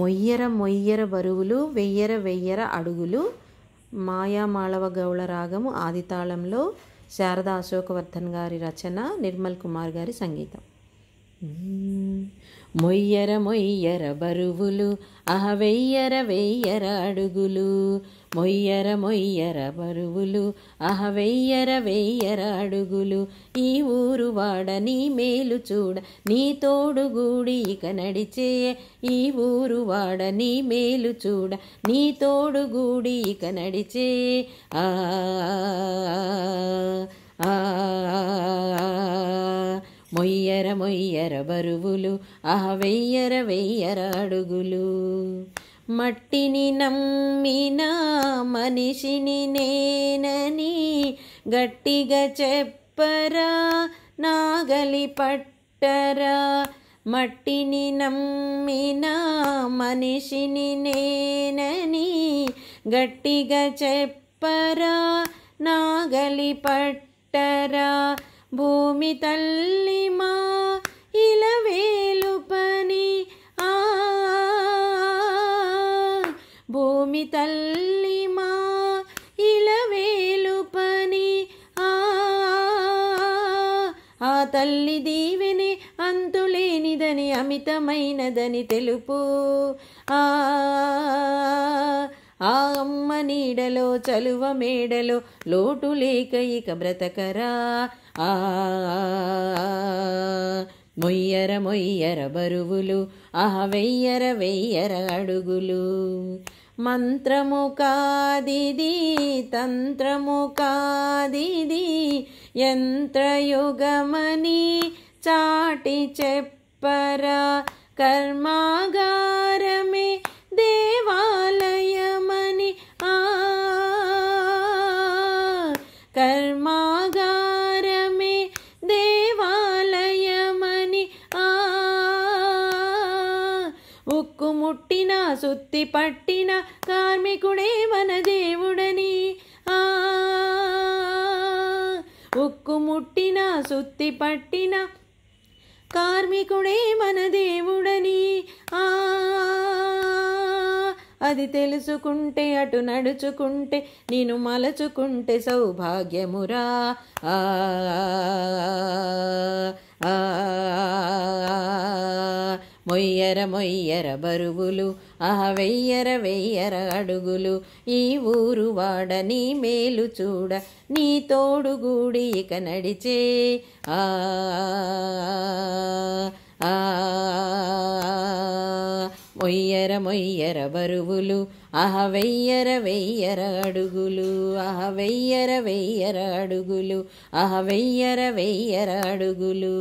మొయ్యర మొయ్యర బరువులు వెయ్యర వెయ్యర అడుగులు మాయామాళవ గౌళ రాగము ఆదితాళంలో శారదా అశోకవర్ధన్ గారి రచన నిర్మల్ కుమార్ గారి సంగీతం మొయ్యర మొయ్యర బరువులు ఆ వెయ్యర వెయ్యర అడుగులు మొయ్యర మొయ్యర బరువులు ఆహ వెయ్యర వెయ్యర అడుగులు ఈ ఊరు వాడ నీ మేలు చూడ నీ గూడి ఇక నడిచే ఈ ఊరు వాడ నీ మేలు చూడ నీ గూడి ఇక నడిచే ఆ వెయ్యర బరువులు ఆ వెయ్యర వెయ్యర అడుగులు మట్టిని నమ్మిన మనిషిని నేనని గట్టిగా చెప్పరా నాగలి పట్టరా మట్టిని నమ్మిన మనిషిని నేనని గట్టిగా చెప్పరా నాగలి పట్టరా భూమి తల్లి భూమి తల్లి మా ఇలవేలు పని ఆ తల్లి దీవెని అంతులేనిదని అమితమైనదని తెలుపు ఆ ఆ అమ్మ నీడలో చలువ మేడలో లోటు లేక ఇక బ్రతకరా ఆ మొయ్యర మొయ్యర బరువులు ఆ వెయ్యర వెయ్యర అడుగులు మంత్రము కాదిది తంత్రము కాదిది యంత్రయుగమని చాటి చెప్పరా కర్మాగా ముట్టిన సుత్తి పట్టిన కార్మికుడే మన దేవుడని ఆ ఉక్కు ముట్టిన సుత్తి పట్టిన కార్మికుడే మన దేవుడని ఆ అది తెలుసుకుంటే అటు నడుచుకుంటే నేను మలచుకుంటే సౌభాగ్యమురా ఆ మొయ్యర మొయ్యర బరువులు అహ వెయ్యర వెయ్యర అడుగులు ఈ ఊరు వాడ నీ మేలు చూడ నీ తోడుగూడి ఇక నడిచే ఆ మొయ్యర మొయ్యర బరువులు అహ వెయ్యర వెయ్యర అడుగులు అహ వెయ్యర వెయ్యర అడుగులు అహ వెయ్యర వెయ్యర అడుగులు